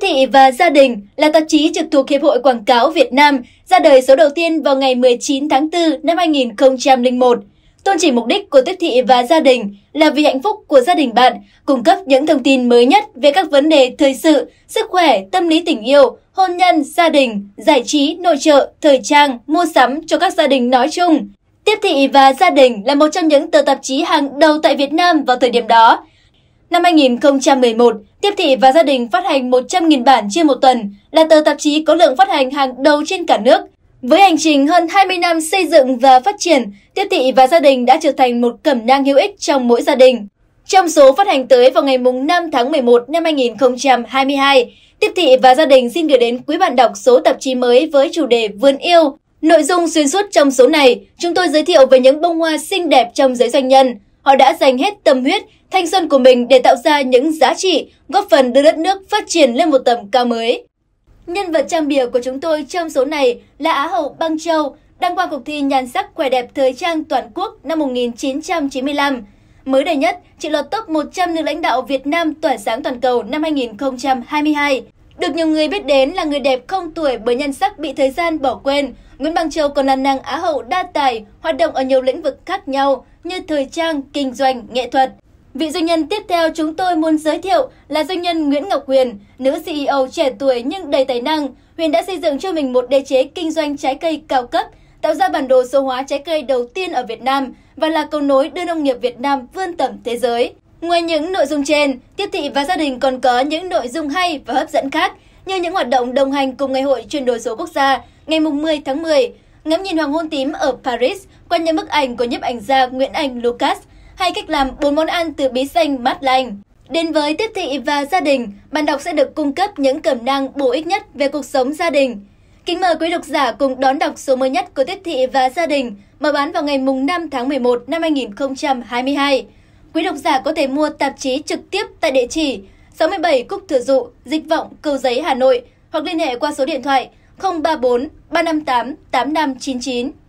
Tiếp thị và Gia đình là tạp chí trực thuộc Hiệp hội Quảng cáo Việt Nam, ra đời số đầu tiên vào ngày 19 tháng 4 năm 2001. Tôn chỉ mục đích của Tiếp thị và Gia đình là vì hạnh phúc của gia đình bạn, cung cấp những thông tin mới nhất về các vấn đề thời sự, sức khỏe, tâm lý tình yêu, hôn nhân, gia đình, giải trí, nội trợ, thời trang, mua sắm cho các gia đình nói chung. Tiếp thị và Gia đình là một trong những tờ tạp chí hàng đầu tại Việt Nam vào thời điểm đó. Năm 2011, Tiếp thị và gia đình phát hành 100.000 bản trên một tuần, là tờ tạp chí có lượng phát hành hàng đầu trên cả nước. Với hành trình hơn 20 năm xây dựng và phát triển, Tiếp thị và gia đình đã trở thành một cẩm nang hữu ích trong mỗi gia đình. Trong số phát hành tới vào ngày 5 tháng 11 năm 2022, Tiếp thị và gia đình xin gửi đến quý bạn đọc số tạp chí mới với chủ đề Vườn yêu. Nội dung xuyên suốt trong số này, chúng tôi giới thiệu về những bông hoa xinh đẹp trong giới doanh nhân, họ đã dành hết tâm huyết, thanh xuân của mình để tạo ra những giá trị, góp phần đưa đất nước phát triển lên một tầm cao mới. Nhân vật trang bìa của chúng tôi trong số này là Á hậu Băng Châu, đăng qua cuộc thi nhan sắc khỏe đẹp thời trang toàn quốc năm 1995. Mới đây nhất, chị lọt top 100 nữ lãnh đạo Việt Nam tỏa sáng toàn cầu năm 2022. Được nhiều người biết đến là người đẹp không tuổi bởi nhan sắc bị thời gian bỏ quên, Nguyễn Bằng Châu còn là nàng Á hậu đa tài, hoạt động ở nhiều lĩnh vực khác nhau như thời trang, kinh doanh, nghệ thuật. Vị doanh nhân tiếp theo chúng tôi muốn giới thiệu là doanh nhân Nguyễn Ngọc Huyền, nữ CEO trẻ tuổi nhưng đầy tài năng. Huyền đã xây dựng cho mình một đế chế kinh doanh trái cây cao cấp, tạo ra bản đồ số hóa trái cây đầu tiên ở Việt Nam và là cầu nối đưa nông nghiệp Việt Nam vươn tầm thế giới. Ngoài những nội dung trên, tiếp thị và gia đình còn có những nội dung hay và hấp dẫn khác như những hoạt động đồng hành cùng Ngày hội chuyển đổi số quốc gia ngày 10 tháng 10, ngắm nhìn hoàng hôn tím ở Paris qua những bức ảnh của nhiếp ảnh gia Nguyễn Anh Lucas hay cách làm bốn món ăn từ bí xanh mát lành. Đến với tiếp thị và gia đình, bạn đọc sẽ được cung cấp những cẩm năng bổ ích nhất về cuộc sống gia đình. Kính mời quý độc giả cùng đón đọc số mới nhất của Tiếp thị và gia đình mở bán vào ngày mùng 5 tháng 11 năm 2022. Quý độc giả có thể mua tạp chí trực tiếp tại địa chỉ 67 Cúc Thừa Dụ, Dịch Vọng, Cầu Giấy, Hà Nội hoặc liên hệ qua số điện thoại 034 358 8599.